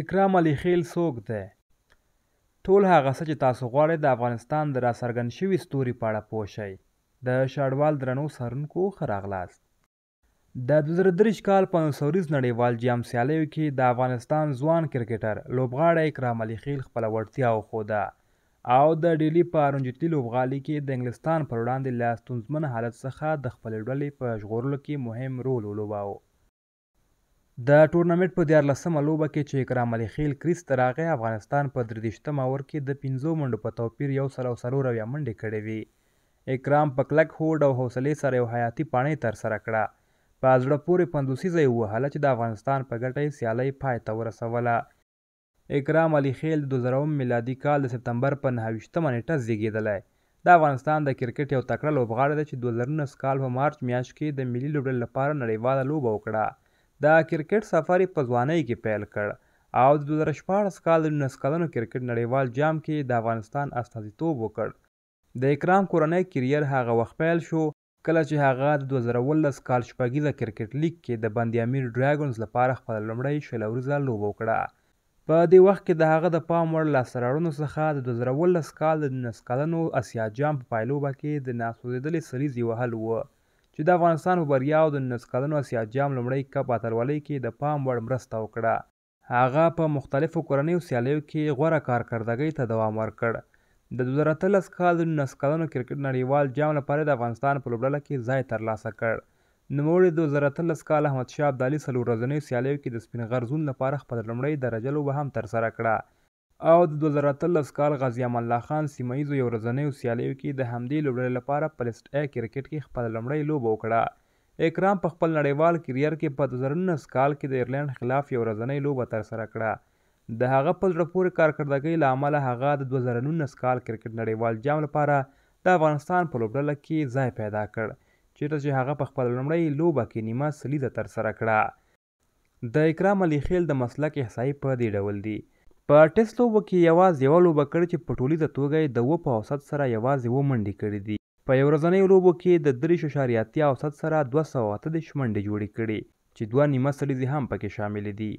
اکرام علی خیل څوک دی ټول هغه څه چې تاسو غواړئ د افغانستان د راڅرګند شوي ستوري په اړه پوه شئ د شاډوال درنو سرونکو ښه راغلاست د 2023 کال په سوریز نړیوال جام سیالیو کې د افغانستان ځوان کرکټر لوبغاړی اکرام علي خیل خپله وړتیا وښوده او د ډیلی په ارنجتي لوبغالي کې د انګلستان پر وړاندې له ستونزمن حالت څخه د خپلې ډلې په ژغورلو کې مهم رول ولوباوه د ټورنمنټ په دیارلسمه لوبه کې چې اکرام علي خیل کریس ته راغی افغانستان په دریدېشتم اوور کې د پنځو منډو په توپیر یو سل او څلور اویا منډې کړې وې اکرام په کلک هوډ او حوصلې سره یو حیاتي پاڼۍ ترسره کړه په زړه پورې پنځوسیزه یې ووهله چې د افغانستان په ګټه یې سیالۍ پای ته ورسوله اکرام علي خیل د دوه میلادي کال د سپتمبر په نهه ویشتمه نېټه زیږېدلی د افغانستان د کرکټ یو تکړه لوبغاړی دی چې دوه زره کال په مارچ میاشت کې د ملي لوبډلې لپاره نړیواله لوبه وکړه د کرکټ سفر په ځوانۍ کې پیل کړ او د 2014 کال د نس کلنو کرکټ نړیوال جام کې د افغانستان استازیتوب وکړ د اکرام کورنۍ کریر هغه وخت پیل شو کله چې هغه د 2019 کال شپږیزه کرکټ لیګ کې د بند امیر ډراګونز لپاره خپل لومړی شلوريزه لوبه وکړه په دې وخت کې د هغه د پام وړ لاسته راوړنو څخه د 2019 کال د نسکلنو اسیا جام په پایلوبه کې د ناسوزیدلې سریز وهل و چې د افغانستان په بریا او د نس کلنو اسیا جام لومړی کپ اتلولۍ کې د پام وړ مرسته وکړه هغه په مختلفو کورنیو سیالیو کې غوره کارکردګۍ ته دوام ورکړ د 2013 کال د نس کلنو کرکټ نړیوال جام لپاره د افغانستان په لوبډله کې ځای ترلاسه کړ نوموړي د 2013 کال احمد شاه ابدالي څلور ورځنۍ سیالیو کې د سپین غرزون لپاره خپل لومړۍ درجه لوبه هم ترسره کړه او د 2013 کال غازي امان الله خان سیمه ییزو یو ورځنیو سیالیو کې د همدې لوبډلې لپاره په لیست ا کرکټ کې خپل لومړۍ لوبه وکړه اکرام په خپل نړیوال کریر کې په 2019 کال کې د ایرلند خلاف یو ورځنۍ لوبه ترسره کړه د هغه په زړه پورې کارکردګۍ له امله هغه د 2019 کال کرکټ نړیوال جام لپاره د افغانستان په لوبډله کې ځای پیدا کړ چیرته چې هغه په خپل لومړۍ لوبه کې نیمه سلیده ترسره کړه د اکرام علی خیل د مسلک احصایي په دې ډول دی په ټیسټ لوبه کې یوازې یوه لوبه کړې چې په ټولیزه توګه یې د اووه په اوسط سره یوازې اووه منډې کړې دي په یو ورځنیو لوبو کې د دریش اعشاریه اتیا اوسط سره دوه سوه اته دېرش منډې جوړې کړې چې دوه نیمه سلیزې هم پکې شاملې دي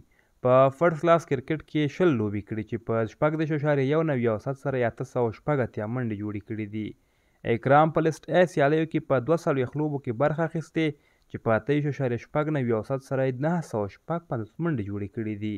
په فرست کلاس کرکټ کې شل لوبې کړې چې په شپږ دېرش اعشاریه یو نوي اوسط سره یې اته سوه شپږ اتیا منډې جوړې کړې دي اکرام په لیست ای سیالیو کې په دوه څلوېښت لوبو کې برخه اخیستې چې په اته دېرش اعشاریه شپږ نوي اوسط سره یې نهه سوه شپږ پنځوس منډې جوړې کړې دي